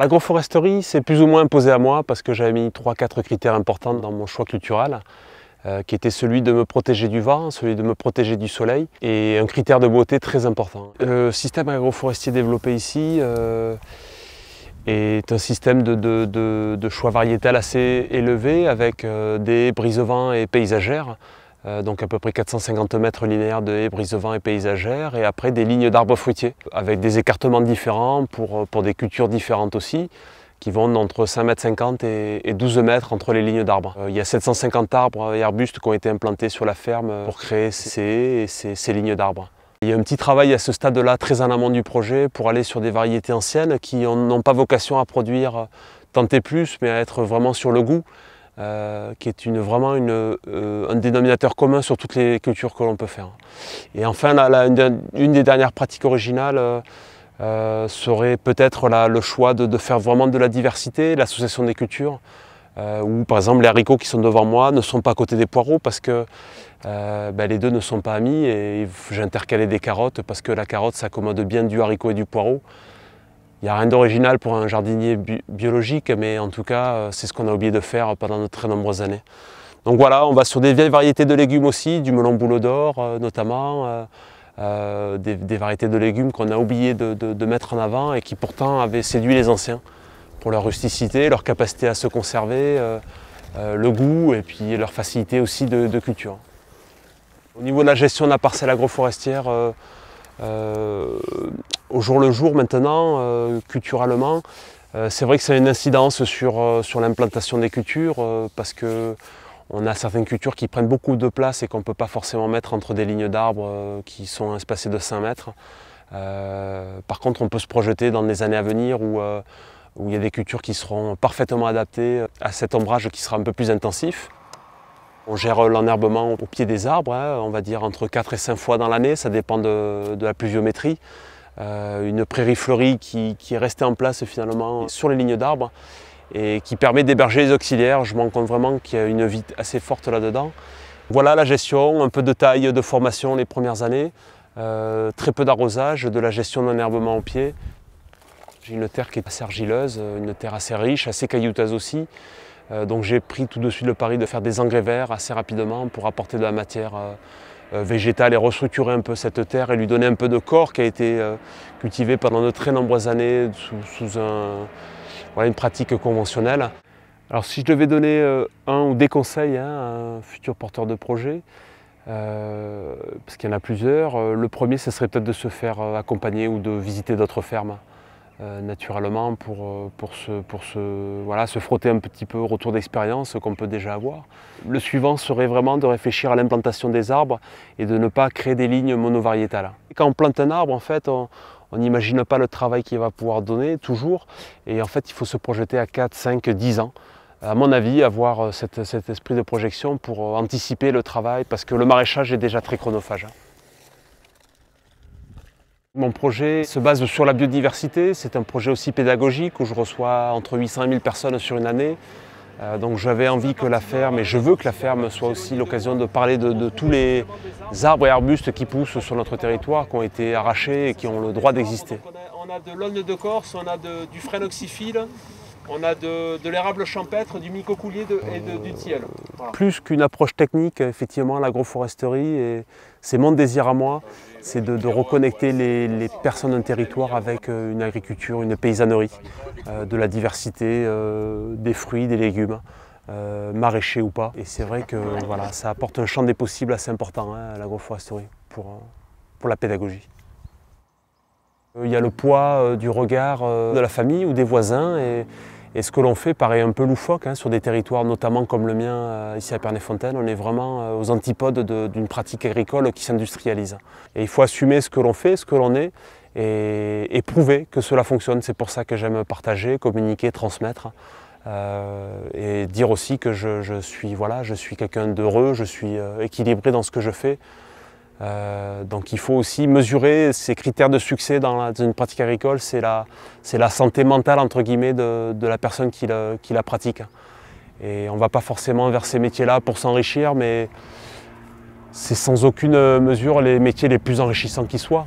L'agroforesterie s'est plus ou moins imposée à moi parce que j'avais mis trois, quatre critères importants dans mon choix culturel, euh, qui était celui de me protéger du vent, celui de me protéger du soleil et un critère de beauté très important. Le système agroforestier développé ici euh, est un système de, choix variétal assez élevé avec euh, des brise-vents et paysagères euh, donc à peu près 450 mètres linéaires de haies brise-vent et paysagères, et après des lignes d'arbres fruitiers, avec des écartements différents pour, euh, des cultures différentes aussi, qui vont entre 5,50 m et 12 mètres entre les lignes d'arbres. Euh, il y a 750 arbres et arbustes qui ont été implantés sur la ferme pour créer ces ces, lignes d'arbres. Il y a un petit travail à ce stade-là, très en amont du projet, pour aller sur des variétés anciennes qui n'ont pas vocation à produire tant et plus, mais à être vraiment sur le goût. Euh, qui est vraiment euh, un dénominateur commun sur toutes les cultures que l'on peut faire. Et enfin, une, des dernières pratiques originales euh, serait peut-être le choix de, faire vraiment de la diversité, l'association des cultures, où par exemple les haricots qui sont devant moi ne sont pas à côté des poireaux parce que ben, les deux ne sont pas amis et j'ai des carottes parce que la carotte s'accommode bien du haricot et du poireau. Il n'y a rien d'original pour un jardinier biologique, mais en tout cas, euh, c'est ce qu'on a oublié de faire pendant de très nombreuses années. Donc voilà, on va sur des vieilles variétés de légumes aussi, du melon boulot d'or euh, notamment, euh, des, variétés de légumes qu'on a oublié de, mettre en avant et qui pourtant avaient séduit les anciens pour leur rusticité, leur capacité à se conserver, le goût et puis leur facilité aussi de, culture. Au niveau de la gestion de la parcelle agroforestière, euh, au jour le jour maintenant, euh, culturellement, euh, c'est vrai que ça a une incidence sur, sur l'implantation des cultures parce que on a certaines cultures qui prennent beaucoup de place et qu'on ne peut pas forcément mettre entre des lignes d'arbres qui sont espacées de 5 mètres. par contre, on peut se projeter dans les années à venir où, où il y a des cultures qui seront parfaitement adaptées à cet ombrage qui sera un peu plus intensif. On gère l'enherbement au pied des arbres, hein, on va dire entre 4 et 5 fois dans l'année, ça dépend de, la pluviométrie. Euh, une prairie fleurie qui, est restée en place finalement sur les lignes d'arbres et qui permet d'héberger les auxiliaires. Je m'en compte vraiment qu'il y a une vie assez forte là-dedans. Voilà la gestion, un peu de taille, de formation les premières années, euh, très peu d'arrosage, de la gestion d'enherbement au pied. J'ai une terre qui est assez argileuse, une terre assez riche, assez caillouteuse aussi. Euh, donc j'ai pris tout de suite le pari de faire des engrais verts assez rapidement pour apporter de la matière euh, euh, végétale et restructurer un peu cette terre et lui donner un peu de corps qui a été cultivé pendant de très nombreuses années sous, une pratique conventionnelle. Alors si je devais donner un ou des conseils hein, à un futur porteur de projet, parce qu'il y en a plusieurs, le premier ce serait peut-être de se faire accompagner ou de visiter d'autres fermes. Euh, naturellement pour, euh, se, frotter un petit peu au retour d'expérience qu'on peut déjà avoir. Le suivant serait vraiment de réfléchir à l'implantation des arbres et de ne pas créer des lignes monovariétales. Quand on plante un arbre, en fait, on, n'imagine pas le travail qu'il va pouvoir donner toujours. Et en fait, il faut se projeter à 4, 5, 10 ans. À mon avis, avoir euh, cet esprit de projection pour anticiper le travail, parce que le maraîchage est déjà très chronophage. Mon projet se base sur la biodiversité. C'est un projet aussi pédagogique où je reçois entre 800 et 1000 personnes sur une année. Euh, donc j'avais envie que la ferme, et je veux que la ferme soit aussi l'occasion de parler de, tous les arbres et arbustes qui poussent sur notre territoire, qui ont été arrachés et qui ont le droit d'exister. On a de l'aulne de Corse, on a du frêne oxyphile, on a de, l'érable champêtre, du micocoulier et du tilleul. Plus qu'une approche technique, effectivement, l'agroforesterie, c'est mon désir à moi, c'est de, reconnecter les, personnes d'un territoire avec euh, une agriculture, une paysannerie, euh, de la diversité euh, des fruits, des légumes. maraîchers ou pas. Et c'est vrai que voilà, ça apporte un champ des possibles assez important hein, à l'agroforesterie pour, pour la pédagogie. Il y a le poids du regard de la famille ou des voisins et, et ce que l'on fait paraît un peu loufoque hein, sur des territoires, notamment comme le mien euh, ici à Pernay-Fontaine. On est vraiment euh, aux antipodes d'une pratique agricole qui s'industrialise. Et il faut assumer ce que l'on fait, ce que l'on est, et, prouver que cela fonctionne. C'est pour ça que j'aime partager, communiquer, transmettre. Euh, et dire aussi que je, suis, voilà, je suis quelqu'un d'heureux, je suis équilibré dans ce que je fais. Euh, donc il faut aussi mesurer ces critères de succès dans, une pratique agricole, c'est la, santé mentale entre guillemets de, la personne qui, qui, la pratique. Et on ne va pas forcément vers ces métiers-là pour s'enrichir, mais c'est sans aucune mesure les métiers les plus enrichissants qui soient.